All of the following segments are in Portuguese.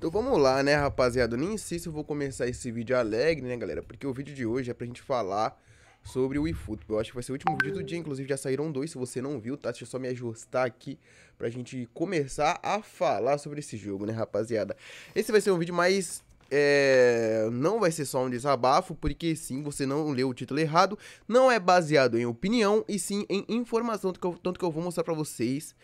Então vamos lá, né, rapaziada? nem sei se eu vou começar esse vídeo alegre, né, galera? Porque o vídeo de hoje é pra gente falar sobre o eFootball. Eu acho que vai ser o último vídeo do dia, inclusive já saíram dois, se você não viu, tá? Deixa eu só me ajustar aqui pra gente começar a falar sobre esse jogo, né, rapaziada? Esse vai ser um vídeo mais é, não vai ser só um desabafo, porque sim, você não leu o título errado, não é baseado em opinião, e sim em informação, tanto que eu, tanto que eu vou mostrar para vocês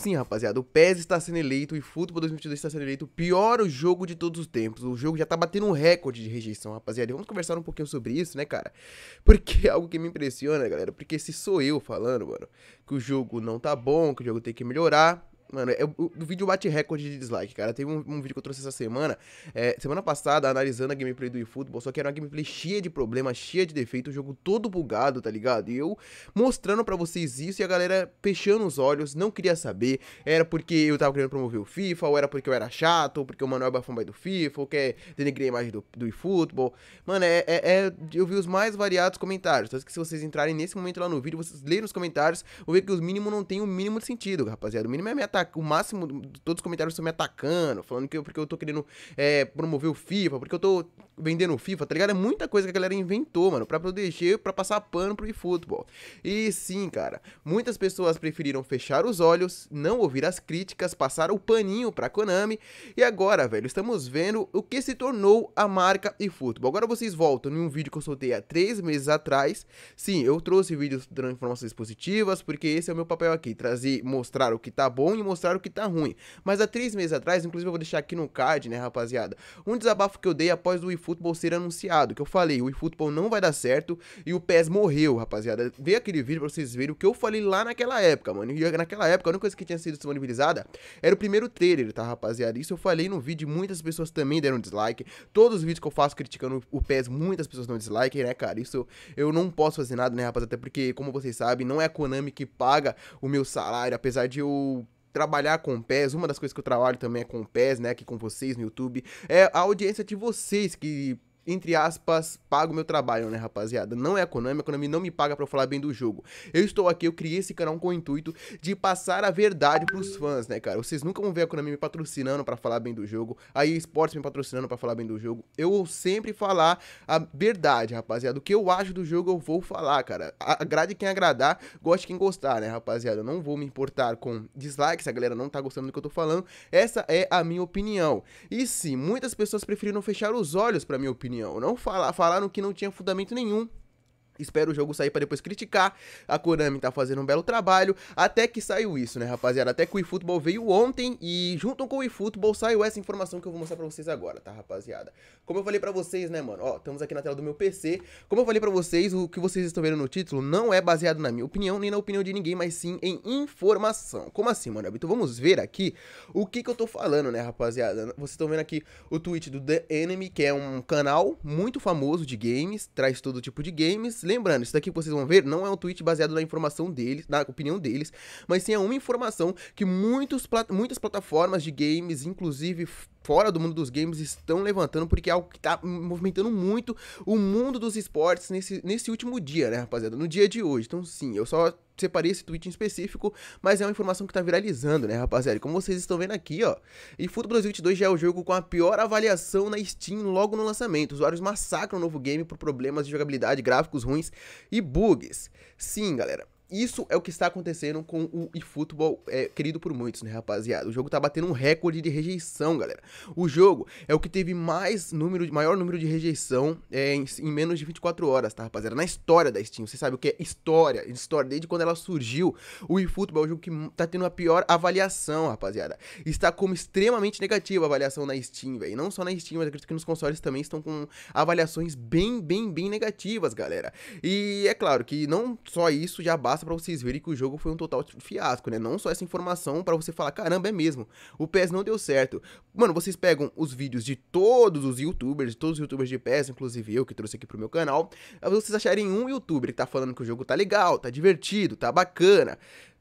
Sim, rapaziada, o PES está sendo eleito e Futebol 2022 está sendo eleito o pior jogo de todos os tempos. O jogo já está batendo um recorde de rejeição, rapaziada. E vamos conversar um pouquinho sobre isso, né, cara? Porque é algo que me impressiona, galera, porque se sou eu falando, mano, que o jogo não tá bom, que o jogo tem que melhorar, Mano, eu, é, o, o vídeo bate recorde de dislike, cara. Teve um, um vídeo que eu trouxe essa semana. É, semana passada, analisando a gameplay do eFootball, só que era uma gameplay cheia de problemas, cheia de defeitos, o jogo todo bugado, tá ligado? E eu mostrando para vocês isso e a galera fechando os olhos, não queria saber. Era porque eu tava querendo promover o FIFA, ou era porque eu era chato, ou porque o Manuel é Bafão vai do FIFA, ou quer denegrir a imagem do, do eFootball. Mano, é, é, é, eu vi os mais variados comentários. Então, que se vocês entrarem nesse momento lá no vídeo, vocês lerem os comentários, vão ver que os mínimos não tem o mínimo de sentido, rapaziada. O mínimo é metade o máximo de todos os comentários estão me atacando, falando que eu, porque eu tô querendo é, promover o FIFA, porque eu tô vendendo o FIFA, tá ligado? É muita coisa que a galera inventou, mano, pra proteger, pra passar pano pro eFootball. E sim, cara, muitas pessoas preferiram fechar os olhos, não ouvir as críticas, passar o paninho pra Konami, e agora, velho, estamos vendo o que se tornou a marca eFootball. Agora vocês voltam em um vídeo que eu soltei há três meses atrás, sim, eu trouxe vídeos dando informações positivas, porque esse é o meu papel aqui, trazer, mostrar o que tá bom e mostrar o que tá ruim. Mas há três meses atrás, inclusive eu vou deixar aqui no card, né, rapaziada, um desabafo que eu dei após o eFootball ser anunciado, que eu falei, o eFootball não vai dar certo e o PES morreu, rapaziada. Vê aquele vídeo pra vocês verem o que eu falei lá naquela época, mano. E naquela época, a única coisa que tinha sido disponibilizada era o primeiro trailer, tá, rapaziada? Isso eu falei no vídeo, muitas pessoas também deram dislike. Todos os vídeos que eu faço criticando o PES, muitas pessoas dão dislike, né, cara? Isso eu não posso fazer nada, né, rapaziada? Até porque, como vocês sabem, não é a Konami que paga o meu salário, apesar de eu trabalhar com pés, uma das coisas que eu trabalho também é com pés, né, aqui com vocês no YouTube, é a audiência de vocês que entre aspas, pago meu trabalho, né, rapaziada? Não é a Konami, a Konami não me paga pra eu falar bem do jogo. Eu estou aqui, eu criei esse canal com o intuito de passar a verdade pros fãs, né, cara? Vocês nunca vão ver a Konami me patrocinando pra falar bem do jogo, a Esports me patrocinando pra falar bem do jogo. Eu vou sempre falar a verdade, rapaziada. O que eu acho do jogo eu vou falar, cara. Agrade quem agradar, goste quem gostar, né, rapaziada? Eu não vou me importar com dislikes, a galera não tá gostando do que eu tô falando. Essa é a minha opinião. E sim, muitas pessoas preferiram fechar os olhos pra minha opinião opinião. Não falar, falaram que não tinha fundamento nenhum espero o jogo sair para depois criticar. A Konami tá fazendo um belo trabalho. Até que saiu isso, né, rapaziada? Até que o eFootball veio ontem e junto com o eFootball saiu essa informação que eu vou mostrar para vocês agora, tá, rapaziada? Como eu falei para vocês, né, mano? Ó, estamos aqui na tela do meu PC. Como eu falei para vocês, o que vocês estão vendo no título não é baseado na minha opinião nem na opinião de ninguém, mas sim em informação. Como assim, mano? Então vamos ver aqui o que que eu tô falando, né, rapaziada? Vocês estão vendo aqui o tweet do The Enemy, que é um canal muito famoso de games, traz todo tipo de games, lembrando, isso daqui que vocês vão ver não é um tweet baseado na informação deles, na opinião deles, mas sim é uma informação que muitos, muitas plataformas de games, inclusive fora do mundo dos games estão levantando, porque é algo que está movimentando muito o mundo dos esportes nesse, nesse último dia, né, rapaziada? No dia de hoje. Então, sim, eu só separei esse tweet em específico, mas é uma informação que tá viralizando, né, rapaziada? Como vocês estão vendo aqui, ó, e Futebol Brasil 22 já é o jogo com a pior avaliação na Steam logo no lançamento. Os Usuários massacram o novo game por problemas de jogabilidade, gráficos ruins e bugs. Sim, galera isso é o que está acontecendo com o eFootball, é, querido por muitos, né, rapaziada? O jogo tá batendo um recorde de rejeição, galera. O jogo é o que teve mais número, maior número de rejeição é, em, em, menos de 24 horas, tá, rapaziada? Na história da Steam, você sabe o que é história, história, desde quando ela surgiu, o eFootball é o jogo que tá tendo a pior avaliação, rapaziada. Está como extremamente negativa a avaliação na Steam, velho. Não só na Steam, mas acredito que nos consoles também estão com avaliações bem, bem, bem negativas, galera. E é claro que não só isso já basta basta para vocês verem que o jogo foi um total fiasco, né? Não só essa informação para você falar, caramba, é mesmo. O PES não deu certo. Mano, vocês pegam os vídeos de todos os youtubers, todos os youtubers de PES, inclusive eu que trouxe aqui pro meu canal, vocês acharem um youtuber que tá falando que o jogo tá legal, tá divertido, tá bacana.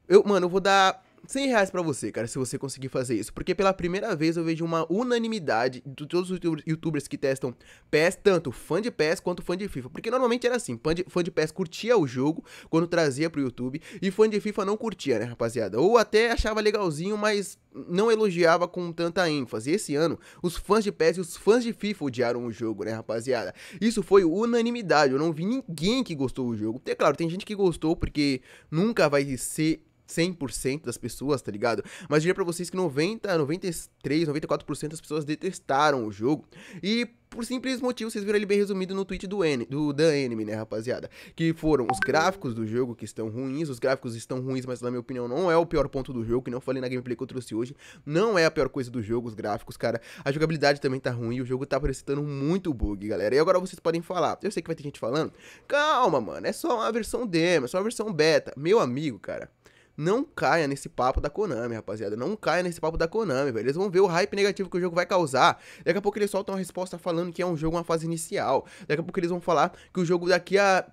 Eu, mano, eu vou dar 100 reais pra você, cara, se você conseguir fazer isso. Porque pela primeira vez eu vejo uma unanimidade de todos os youtubers que testam PES, tanto fã de PES quanto fã de FIFA. Porque normalmente era assim, fã de, fã de PES curtia o jogo quando trazia pro YouTube, e fã de FIFA não curtia, né, rapaziada? Ou até achava legalzinho, mas não elogiava com tanta ênfase. Esse ano, os fãs de PES e os fãs de FIFA odiaram o jogo, né, rapaziada? Isso foi unanimidade, eu não vi ninguém que gostou do jogo. É claro, tem gente que gostou porque nunca vai ser 100% das pessoas, tá ligado? Mas diria para vocês que 90, 93, 94% das pessoas detestaram o jogo. E por simples motivo, vocês viram ele bem resumido no tweet do, N, do da Anime, né, rapaziada? Que foram os gráficos do jogo que estão ruins, os gráficos estão ruins, mas na minha opinião não é o pior ponto do jogo, que não falei na gameplay que eu trouxe hoje, não é a pior coisa do jogo, os gráficos, cara. A jogabilidade também tá ruim, o jogo tá apresentando muito bug, galera. E agora vocês podem falar, eu sei que vai ter gente falando, calma, mano, é só uma versão demo, é só uma versão beta. Meu amigo, cara, não caia nesse papo da Konami, rapaziada. Não caia nesse papo da Konami, velho. Eles vão ver o hype negativo que o jogo vai causar. Daqui a pouco eles soltam uma resposta falando que é um jogo, uma fase inicial. Daqui a pouco eles vão falar que o jogo daqui a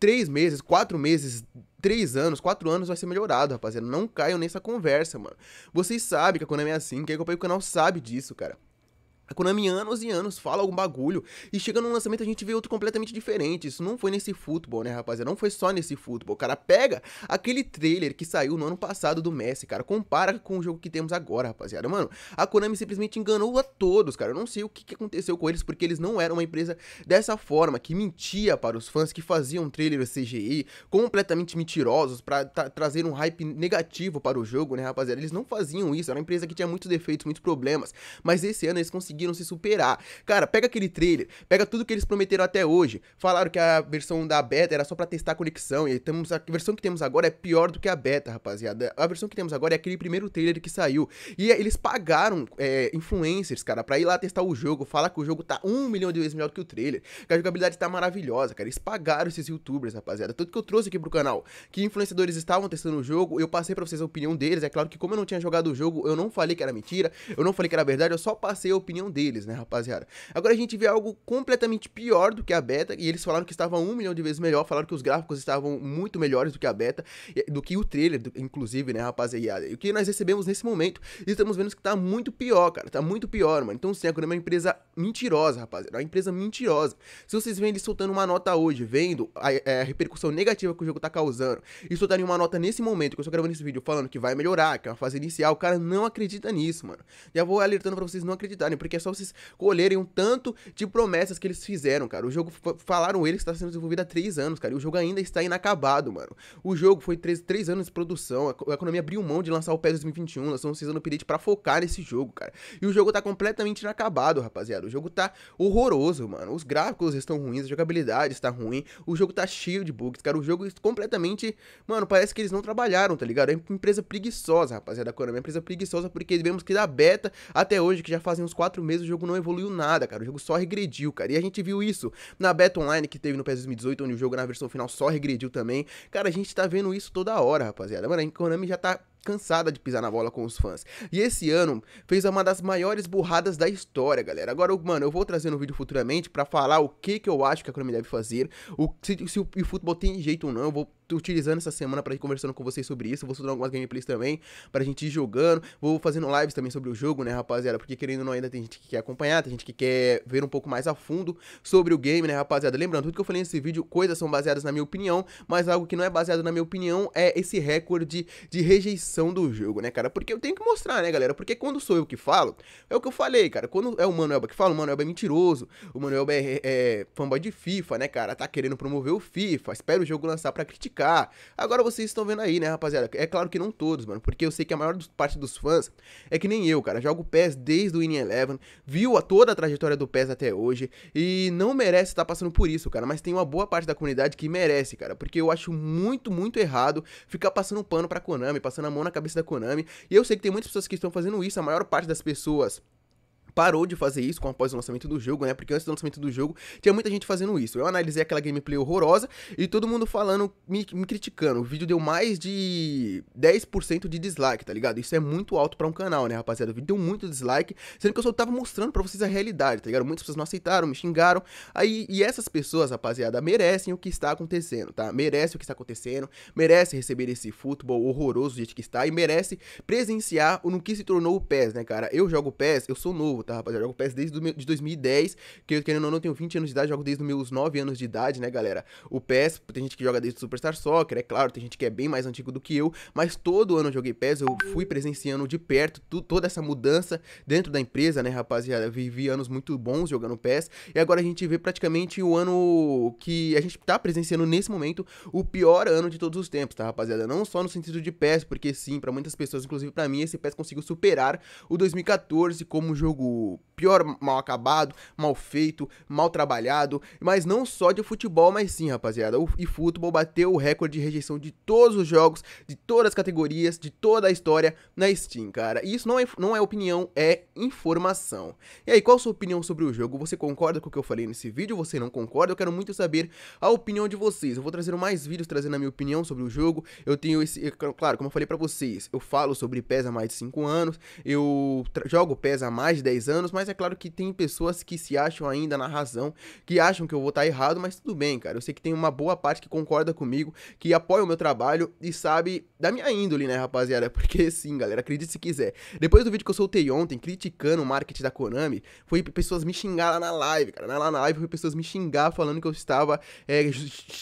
três meses, quatro meses, três anos, quatro anos vai ser melhorado, rapaziada. Não caiam nessa conversa, mano. Vocês sabem que a Konami é assim, quem acompanha o canal sabe disso, cara. A Konami anos e anos fala algum bagulho e chega num lançamento a gente vê outro completamente diferente. Isso não foi nesse futebol, né, rapaziada? Não foi só nesse futebol. O cara pega aquele trailer que saiu no ano passado do Messi, cara, compara com o jogo que temos agora, rapaziada. Mano, a Konami simplesmente enganou a todos, cara. Eu não sei o que, que aconteceu com eles porque eles não eram uma empresa dessa forma que mentia para os fãs, que faziam um trailer CGI completamente mentirosos para trazer um hype negativo para o jogo, né, rapaziada? Eles não faziam isso. Era uma empresa que tinha muitos defeitos, muitos problemas, mas esse ano eles conseguiram conseguiram se superar. Cara, pega aquele trailer, pega tudo que eles prometeram até hoje. Falaram que a versão da beta era só para testar a conexão, e temos a versão que temos agora é pior do que a beta, rapaziada. A versão que temos agora é aquele primeiro trailer que saiu. E é, eles pagaram é, influencers, cara, pra ir lá testar o jogo, falar que o jogo tá um milhão de vezes melhor do que o trailer, que a jogabilidade tá maravilhosa, cara. Eles pagaram esses youtubers, rapaziada. Tudo que eu trouxe aqui pro canal, que influenciadores estavam testando o jogo, eu passei pra vocês a opinião deles. É claro que, como eu não tinha jogado o jogo, eu não falei que era mentira, eu não falei que era verdade, eu só passei a opinião opinião deles, né, rapaziada? Agora a gente vê algo completamente pior do que a beta, e eles falaram que estava um milhão de vezes melhor, falaram que os gráficos estavam muito melhores do que a beta, do que o trailer, inclusive, né, rapaziada? E o que nós recebemos nesse momento, estamos vendo que tá muito pior, cara, tá muito pior, mano. Então o Senhor é uma empresa mentirosa, rapaziada, é uma empresa mentirosa. Se vocês vêm eles soltando uma nota hoje, vendo a, é, a, repercussão negativa que o jogo tá causando, e soltarem uma nota nesse momento, que eu estou gravando esse vídeo falando que vai melhorar, que é uma fase inicial, o cara não acredita nisso, mano. Já vou alertando pra vocês não acreditarem, porque que é só vocês colherem um tanto de promessas que eles fizeram, cara. O jogo, falaram eles que está sendo desenvolvido há três anos, cara, e o jogo ainda está inacabado, mano. O jogo foi três, três anos de produção, a, a economia abriu mão de lançar o PES 2021, lançou um season update pra focar nesse jogo, cara. E o jogo tá completamente inacabado, rapaziada. O jogo tá horroroso, mano. Os gráficos estão ruins, a jogabilidade está ruim, o jogo tá cheio de bugs, cara. O jogo é completamente, mano, parece que eles não trabalharam, tá ligado? É uma empresa preguiçosa, rapaziada, a economia é uma empresa preguiçosa porque vemos que da beta até hoje, que já fazem uns quatro mês o jogo não evoluiu nada, cara. O jogo só regrediu, cara. E a gente viu isso na Beta Online que teve no PES 2018, onde o jogo na versão final só regrediu também. Cara, a gente tá vendo isso toda hora, rapaziada. Mano, a Konami já tá cansada de pisar na bola com os fãs. E esse ano fez uma das maiores burradas da história, galera. Agora, mano, eu vou trazer no vídeo futuramente para falar o que que eu acho que a Konami deve fazer, o, se, se o, o futebol tem jeito ou não, eu vou utilizando essa semana para ir conversando com vocês sobre isso. Vou soltar algumas gameplays também pra gente ir jogando. Vou fazendo lives também sobre o jogo, né, rapaziada? Porque querendo ou não, ainda tem gente que quer acompanhar, tem gente que quer ver um pouco mais a fundo sobre o game, né, rapaziada? Lembrando, tudo que eu falei nesse vídeo, coisas são baseadas na minha opinião, mas algo que não é baseado na minha opinião é esse recorde de rejeição do jogo, né, cara? Porque eu tenho que mostrar, né, galera? Porque quando sou eu que falo, é o que eu falei, cara. Quando é o Manuelba que fala, o Manuel é mentiroso, o Manuel é, é, é fanboy de FIFA, né, cara? Tá querendo promover o FIFA, espera o jogo lançar para criticar. Agora vocês estão vendo aí, né, rapaziada? É claro que não todos, mano, porque eu sei que a maior parte dos fãs é que nem eu, cara. Jogo PES desde o In Eleven, viu a toda a trajetória do PES até hoje e não merece estar tá passando por isso, cara. Mas tem uma boa parte da comunidade que merece, cara, porque eu acho muito, muito errado ficar passando pano pra Konami, passando a mão na cabeça da Konami. E eu sei que tem muitas pessoas que estão fazendo isso, a maior parte das pessoas parou de fazer isso com após o lançamento do jogo, né? Porque antes do lançamento do jogo tinha muita gente fazendo isso. Eu analisei aquela gameplay horrorosa e todo mundo falando, me, me criticando. O vídeo deu mais de 10% de dislike, tá ligado? Isso é muito alto para um canal, né, rapaziada? O vídeo deu muito dislike, sendo que eu só tava mostrando para vocês a realidade, tá ligado? Muitas pessoas não aceitaram, me xingaram. Aí, e essas pessoas, rapaziada, merecem o que está acontecendo, tá? Merece o que está acontecendo, merece receber esse futebol horroroso do jeito que está e merece presenciar no que se tornou o PES, né, cara? Eu jogo PES, eu sou novo, jogo, tá, rapaziada? jogo PES desde de 2010, que eu, querendo ou não, tenho 20 anos de idade, jogo desde os meus 9 anos de idade, né, galera? O PES, tem gente que joga desde o Superstar Soccer, é claro, tem gente que é bem mais antigo do que eu, mas todo ano eu joguei PES, eu fui presenciando de perto tu, toda essa mudança dentro da empresa, né, rapaziada? Vivi anos muito bons jogando PES, e agora a gente vê praticamente o ano que a gente tá presenciando nesse momento, o pior ano de todos os tempos, tá, rapaziada? Não só no sentido de PES, porque sim, para muitas pessoas, inclusive para mim, esse PES conseguiu superar o 2014 como jogo pior mal acabado, mal feito, mal trabalhado, mas não só de futebol, mas sim, rapaziada. O eFootball bateu o recorde de rejeição de todos os jogos, de todas as categorias, de toda a história na Steam, cara. E isso não é, não é opinião, é informação. E aí, qual a sua opinião sobre o jogo? Você concorda com o que eu falei nesse vídeo? Você não concorda? Eu quero muito saber a opinião de vocês. Eu vou trazer mais vídeos trazendo a minha opinião sobre o jogo. Eu tenho esse, claro, como eu falei para vocês, eu falo sobre PES há mais de 5 anos, eu jogo PES há mais de 10 10 anos, mas é claro que tem pessoas que se acham ainda na razão, que acham que eu vou estar tá errado, mas tudo bem, cara. Eu sei que tem uma boa parte que concorda comigo, que apoia o meu trabalho e sabe da minha índole, né, rapaziada? Porque sim, galera, acredite se quiser. Depois do vídeo que eu soltei ontem, criticando o marketing da Konami, foi pessoas me xingar lá na live, cara. Lá na live foi pessoas me xingar falando que eu estava é,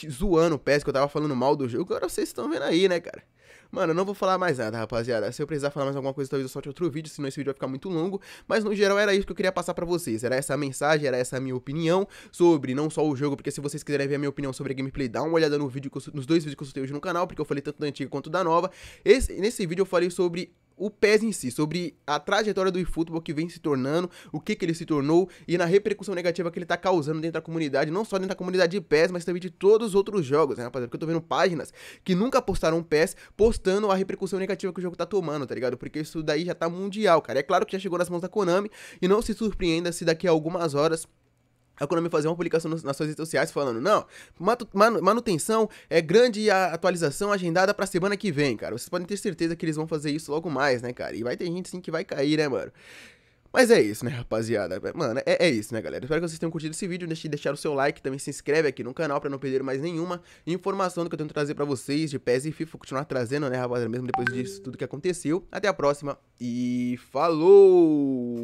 zoando o PES, que eu tava falando mal do jogo. Agora vocês estão vendo aí, né, cara? Mano, eu não vou falar mais nada, rapaziada. Se eu precisar falar mais alguma coisa, talvez eu solte outro vídeo, senão esse vídeo vai ficar muito longo. Mas no geral era isso que eu queria passar pra vocês. Era essa mensagem, era essa minha opinião sobre não só o jogo, porque se vocês quiserem ver a minha opinião sobre a gameplay, dá uma olhada no vídeo nos dois vídeos que eu soltei hoje no canal, porque eu falei tanto da antiga quanto da nova. Esse, nesse vídeo eu falei sobre o PES em si, sobre a trajetória do eFootball que vem se tornando, o que, que ele se tornou e na repercussão negativa que ele tá causando dentro da comunidade, não só dentro da comunidade de PES, mas também de todos os outros jogos, né, rapaziada? Porque eu tô vendo páginas que nunca postaram PES postando a repercussão negativa que o jogo tá tomando, tá ligado? Porque isso daí já tá mundial, cara. É claro que já chegou nas mãos da Konami e não se surpreenda se daqui a algumas horas a Konami fazer uma publicação nas suas redes sociais falando, não, manutenção é grande a atualização agendada pra semana que vem, cara. Vocês podem ter certeza que eles vão fazer isso logo mais, né, cara? E vai ter gente sim que vai cair, né, mano? Mas é isso, né, rapaziada? Mano, é, é isso, né, galera? Espero que vocês tenham curtido esse vídeo. Deixe de deixar o seu like, também se inscreve aqui no canal pra não perder mais nenhuma informação do que eu tento trazer pra vocês de PES e FIFA. Continuar trazendo, né, rapaziada, mesmo depois disso tudo que aconteceu. Até a próxima e falou!